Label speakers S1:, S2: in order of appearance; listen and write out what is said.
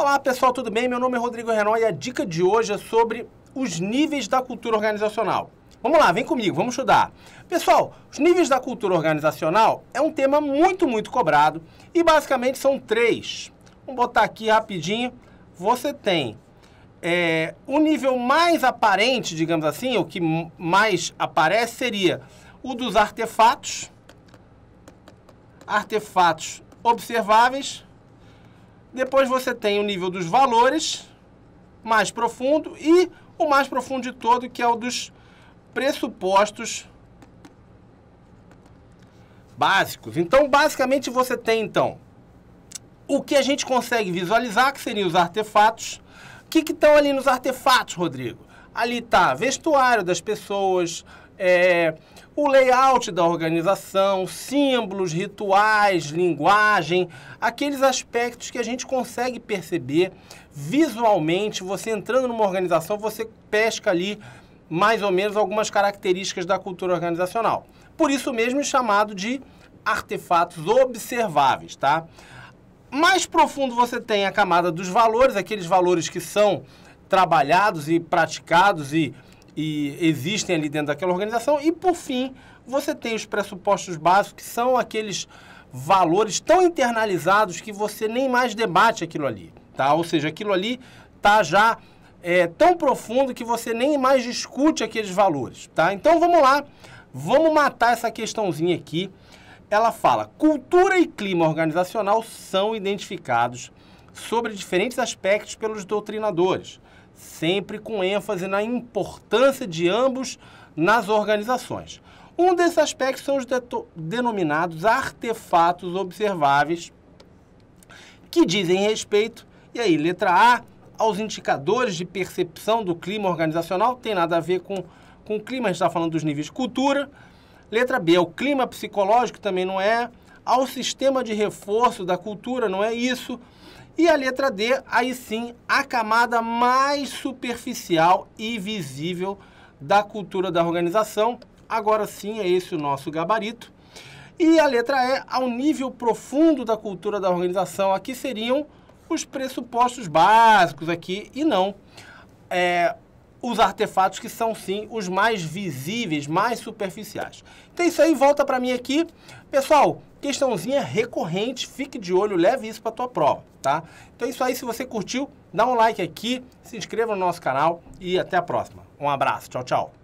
S1: Olá pessoal, tudo bem? Meu nome é Rodrigo Renon e a dica de hoje é sobre os níveis da cultura organizacional. Vamos lá, vem comigo, vamos estudar. Pessoal, os níveis da cultura organizacional é um tema muito, muito cobrado e basicamente são três. Vamos botar aqui rapidinho. Você tem é, o nível mais aparente, digamos assim, o que mais aparece seria o dos artefatos, artefatos observáveis depois você tem o nível dos valores, mais profundo, e o mais profundo de todo, que é o dos pressupostos básicos. Então, basicamente, você tem, então, o que a gente consegue visualizar, que seriam os artefatos. O que estão ali nos artefatos, Rodrigo? Ali está vestuário das pessoas, é, o layout da organização, símbolos, rituais, linguagem, aqueles aspectos que a gente consegue perceber visualmente. Você entrando numa organização, você pesca ali mais ou menos algumas características da cultura organizacional. Por isso mesmo é chamado de artefatos observáveis, tá? Mais profundo você tem a camada dos valores, aqueles valores que são trabalhados e praticados e e existem ali dentro daquela organização. E, por fim, você tem os pressupostos básicos, que são aqueles valores tão internalizados que você nem mais debate aquilo ali. Tá? Ou seja, aquilo ali está já é, tão profundo que você nem mais discute aqueles valores. Tá? Então, vamos lá. Vamos matar essa questãozinha aqui. Ela fala: cultura e clima organizacional são identificados sobre diferentes aspectos pelos doutrinadores, sempre com ênfase na importância de ambos nas organizações. Um desses aspectos são os denominados artefatos observáveis, que dizem respeito, e aí, letra A, aos indicadores de percepção do clima organizacional, tem nada a ver com, com o clima, a gente está falando dos níveis de cultura. Letra B, o clima psicológico, também não é ao sistema de reforço da cultura, não é isso? E a letra D, aí sim, a camada mais superficial e visível da cultura da organização. Agora sim, é esse o nosso gabarito. E a letra E, ao nível profundo da cultura da organização, aqui seriam os pressupostos básicos aqui e não é, os artefatos que são sim os mais visíveis, mais superficiais. Então isso aí, volta para mim aqui. Pessoal, questãozinha recorrente, fique de olho, leve isso para tua prova, tá? Então é isso aí, se você curtiu, dá um like aqui, se inscreva no nosso canal e até a próxima. Um abraço, tchau, tchau.